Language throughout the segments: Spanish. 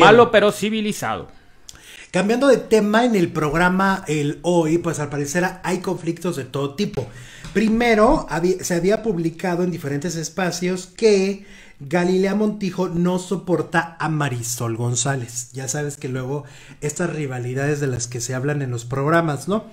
Malo pero civilizado. Cambiando de tema, en el programa el hoy, pues al parecer hay conflictos de todo tipo. Primero, se había publicado en diferentes espacios que Galilea Montijo no soporta a Marisol González. Ya sabes que luego estas rivalidades de las que se hablan en los programas, ¿no?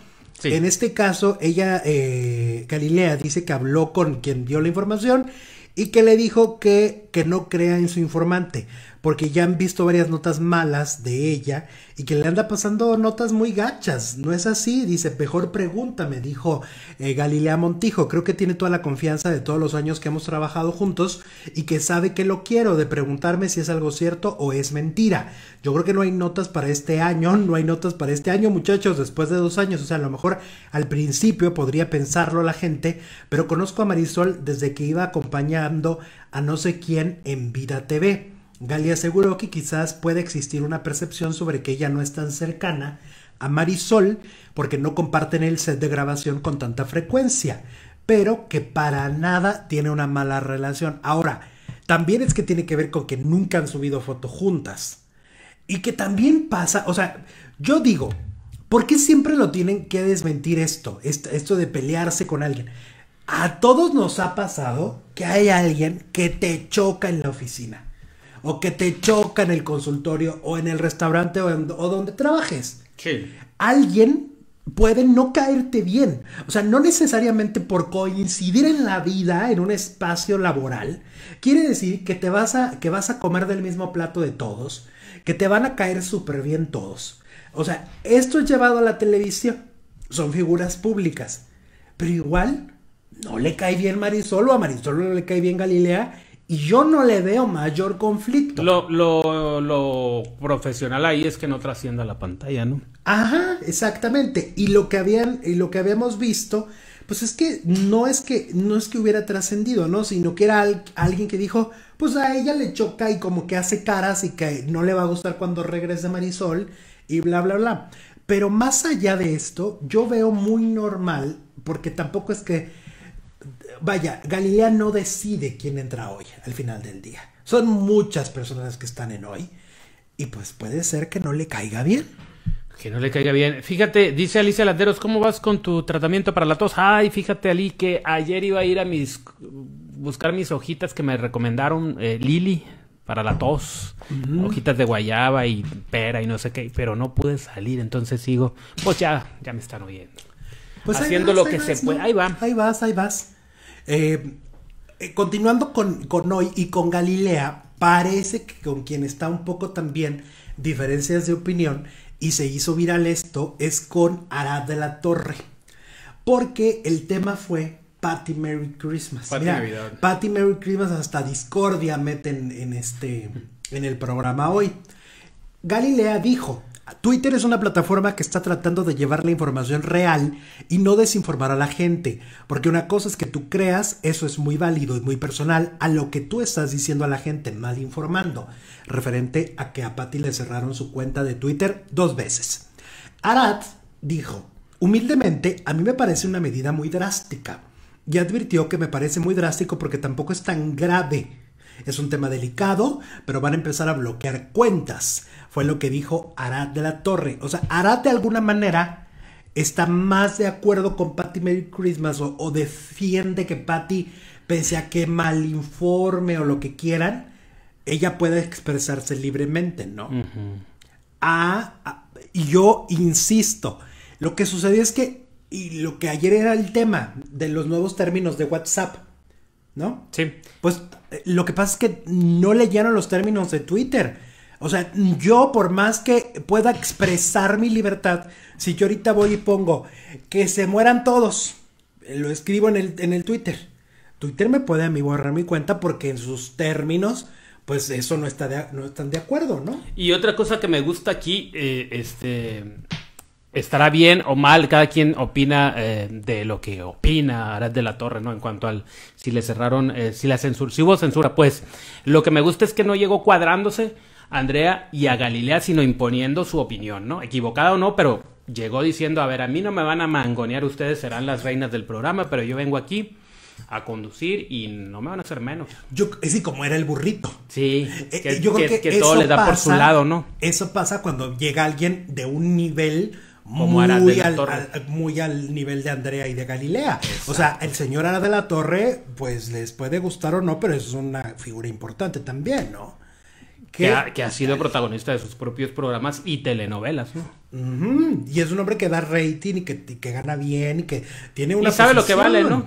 En este caso, ella, eh, Galilea, dice que habló con quien dio la información y que le dijo que, que no crea en su informante porque ya han visto varias notas malas de ella y que le anda pasando notas muy gachas. No es así, dice, mejor pregúntame, dijo eh, Galilea Montijo. Creo que tiene toda la confianza de todos los años que hemos trabajado juntos y que sabe que lo quiero, de preguntarme si es algo cierto o es mentira. Yo creo que no hay notas para este año, no hay notas para este año, muchachos, después de dos años. O sea, a lo mejor al principio podría pensarlo la gente, pero conozco a Marisol desde que iba acompañando a no sé quién en Vida TV. Gali aseguró que quizás puede existir una percepción sobre que ella no es tan cercana a Marisol porque no comparten el set de grabación con tanta frecuencia, pero que para nada tiene una mala relación. Ahora, también es que tiene que ver con que nunca han subido fotos juntas. Y que también pasa, o sea, yo digo, ¿por qué siempre lo tienen que desmentir esto? Esto de pelearse con alguien. A todos nos ha pasado que hay alguien que te choca en la oficina o que te choca en el consultorio o en el restaurante o, donde trabajes. Sí. Alguien puede no caerte bien. O sea, no necesariamente por coincidir en la vida, en un espacio laboral, quiere decir que te vas a, que vas a comer del mismo plato de todos, que te van a caer súper bien todos. O sea, esto es llevado a la televisión. Son figuras públicas. Pero igual, no le cae bien Marisol o a Marisol no le cae bien Galilea y yo no le veo mayor conflicto. Lo, profesional ahí es que no trascienda la pantalla, ¿no? Ajá, exactamente. Y lo que habían, y lo que habíamos visto, pues es que no es que, no es que hubiera trascendido, ¿no? Sino que era alguien que dijo, pues a ella le choca y como que hace caras y que no le va a gustar cuando regrese Marisol y bla, bla, bla. Pero más allá de esto, yo veo muy normal, porque tampoco es que vaya, Galilea no decide quién entra hoy, al final del día. Son muchas personas que están en hoy y pues puede ser que no le caiga bien. Que no le caiga bien. Fíjate, dice Alicia Landeros, ¿cómo vas con tu tratamiento para la tos? Ay, fíjate, Ali, que ayer iba a ir a mis buscar mis hojitas que me recomendaron eh, Lili para la tos. Hojitas de guayaba y pera y no sé qué, pero no pude salir, entonces sigo. Pues ya, ya me están oyendo. Pues Haciendo lo que se puede. Ahí va. Ahí vas, ahí vas. Eh, eh, continuando con, hoy y con Galilea, parece que con quien está un poco también diferencias de opinión y se hizo viral esto es con Arad de la Torre. Porque el tema fue Patty Merry Christmas. Patty Merry Christmas hasta discordia meten en este en el programa hoy. Galilea dijo, Twitter es una plataforma que está tratando de llevar la información real y no desinformar a la gente, porque una cosa es que tú creas, eso es muy válido y muy personal, a lo que tú estás diciendo a la gente, mal informando, referente a que a Patty le cerraron su cuenta de Twitter dos veces. Arad dijo, humildemente, a mí me parece una medida muy drástica, y advirtió que me parece muy drástico porque tampoco es tan grave es un tema delicado, pero van a empezar a bloquear cuentas. Fue lo que dijo Arad de la Torre. O sea, Arad de alguna manera está más de acuerdo con Patty Merry Christmas o, defiende que Patty, pese a que informe o lo que quieran, ella puede expresarse libremente, ¿no? Ah, ah, y yo insisto, lo que sucedió es que, y lo que ayer era el tema de los nuevos términos de WhatsApp, ¿no? Sí. Pues lo que pasa es que no leyeron los términos de Twitter. O sea, yo por más que pueda expresar mi libertad, si yo ahorita voy y pongo que se mueran todos, lo escribo en el, en el Twitter. Twitter me puede a mí borrar mi cuenta porque en sus términos, pues eso no, está no están de acuerdo, ¿no? Y otra cosa que me gusta aquí, eh, este estará bien o mal, cada quien opina eh, de lo que opina Arad de la Torre, ¿no? En cuanto al si le cerraron, eh, si la censura, si hubo censura, pues lo que me gusta es que no llegó cuadrándose a Andrea y a Galilea, sino imponiendo su opinión, ¿no? Equivocada o no, pero llegó diciendo, a ver, a mí no me van a mangonear, ustedes serán las reinas del programa, pero yo vengo aquí a conducir y no me van a hacer menos. Yo, es como era el burrito. Sí, eh, que, que, todo le da por su lado, ¿no? Eso pasa cuando llega alguien de un nivel como de Torre. muy al nivel de Andrea y de Galilea. O sea, el señor Ara de la Torre, pues les puede gustar o no, pero es una figura importante también, ¿no? Que ha, sido protagonista de sus propios programas y telenovelas. ¿no? Y es un hombre que da rating y que, que gana bien y que tiene una... Y sabe lo que vale, ¿no?